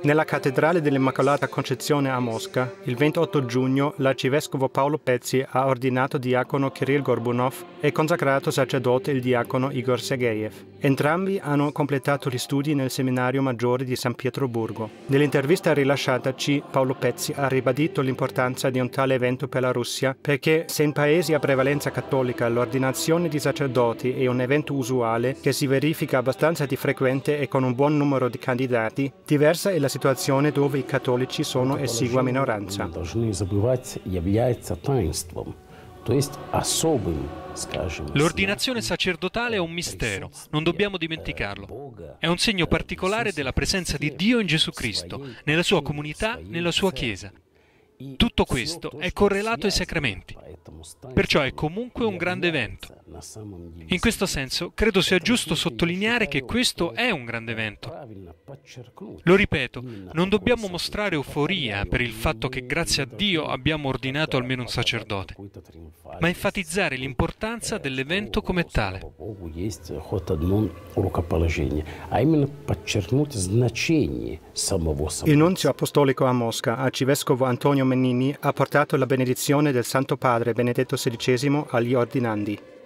Nella Cattedrale dell'Immacolata Concezione a Mosca, il 28 giugno, l'arcivescovo Paolo Pezzi ha ordinato diacono Kirill Gorbunov e consacrato sacerdote il diacono Igor Sergeyev. Entrambi hanno completato gli studi nel seminario maggiore di San Pietroburgo. Nell'intervista rilasciataci, Paolo Pezzi ha ribadito l'importanza di un tale evento per la Russia perché se in paesi a prevalenza cattolica l'ordinazione di sacerdoti è un evento usuale che si verifica abbastanza di frequente e con un buon numero di candidati, diversa è la la situazione dove i cattolici sono esigua minoranza. L'ordinazione sacerdotale è un mistero, non dobbiamo dimenticarlo. È un segno particolare della presenza di Dio in Gesù Cristo, nella sua comunità, nella sua Chiesa. Tutto questo è correlato ai sacramenti, perciò è comunque un grande evento. In questo senso credo sia giusto sottolineare che questo è un grande evento, lo ripeto, non dobbiamo mostrare euforia per il fatto che grazie a Dio abbiamo ordinato almeno un sacerdote, ma enfatizzare l'importanza eh, dell'evento come tale. Il nunzio apostolico a Mosca, arcivescovo Antonio Mennini, ha portato la benedizione del Santo Padre Benedetto XVI agli ordinandi.